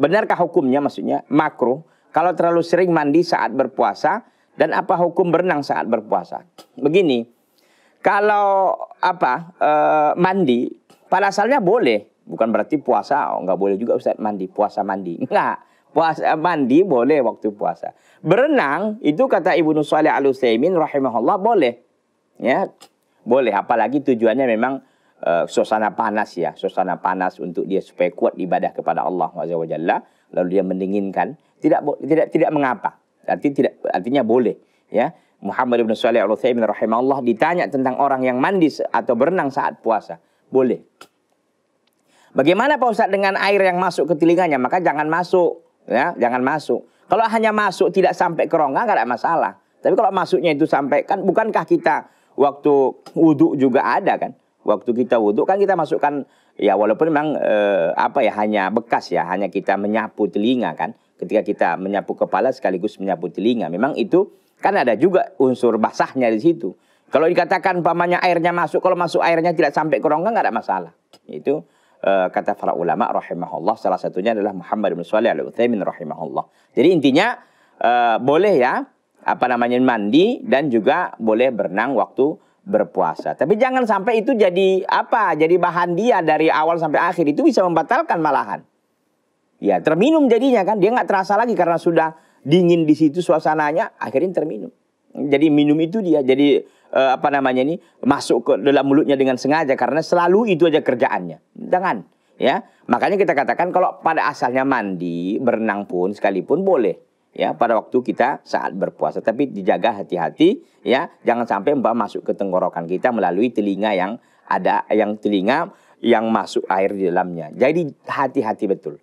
Benarkah hukumnya maksudnya makro. kalau terlalu sering mandi saat berpuasa dan apa hukum berenang saat berpuasa? Begini, kalau apa e, mandi pada asalnya boleh, bukan berarti puasa oh, nggak boleh juga Ustaz mandi puasa mandi nggak puasa mandi boleh waktu puasa berenang itu kata ibu Saleh Al Utsaimin rahimahullah boleh ya boleh apalagi tujuannya memang uh, suasana panas ya, suasana panas untuk dia supaya kuat ibadah kepada Allah Subhanahu lalu dia mendinginkan, tidak tidak tidak mengapa. Arti tidak artinya boleh ya. Muhammad bin Shalih Al Utsaimin rahimahullah ditanya tentang orang yang mandi atau berenang saat puasa. Boleh. Bagaimana Pak Ustaz dengan air yang masuk ke telinganya? Maka jangan masuk ya, jangan masuk. Kalau hanya masuk tidak sampai ke rongga nggak ada masalah. Tapi kalau masuknya itu sampai kan bukankah kita waktu wudhu juga ada kan? Waktu kita wudhu kan kita masukkan ya walaupun memang eh, apa ya hanya bekas ya, hanya kita menyapu telinga kan. Ketika kita menyapu kepala sekaligus menyapu telinga, memang itu kan ada juga unsur basahnya di situ. Kalau dikatakan pamannya airnya masuk, kalau masuk airnya tidak sampai ke rongga nggak ada masalah. Itu e, kata para ulama rahimahullah salah satunya adalah Muhammad bin Shalih Al Utsaimin rahimahullah. Jadi intinya e, boleh ya apa namanya mandi dan juga boleh berenang waktu berpuasa. Tapi jangan sampai itu jadi apa? Jadi bahan dia dari awal sampai akhir itu bisa membatalkan malahan. Ya terminum jadinya kan dia nggak terasa lagi karena sudah dingin di situ suasananya akhirnya terminum. Jadi minum itu dia jadi eh, apa namanya ini masuk ke dalam mulutnya dengan sengaja karena selalu itu aja kerjaannya. Jangan ya. Makanya kita katakan kalau pada asalnya mandi, berenang pun sekalipun boleh ya pada waktu kita saat berpuasa tapi dijaga hati-hati ya jangan sampai mbak masuk ke tenggorokan kita melalui telinga yang ada yang telinga yang masuk air di dalamnya jadi hati-hati betul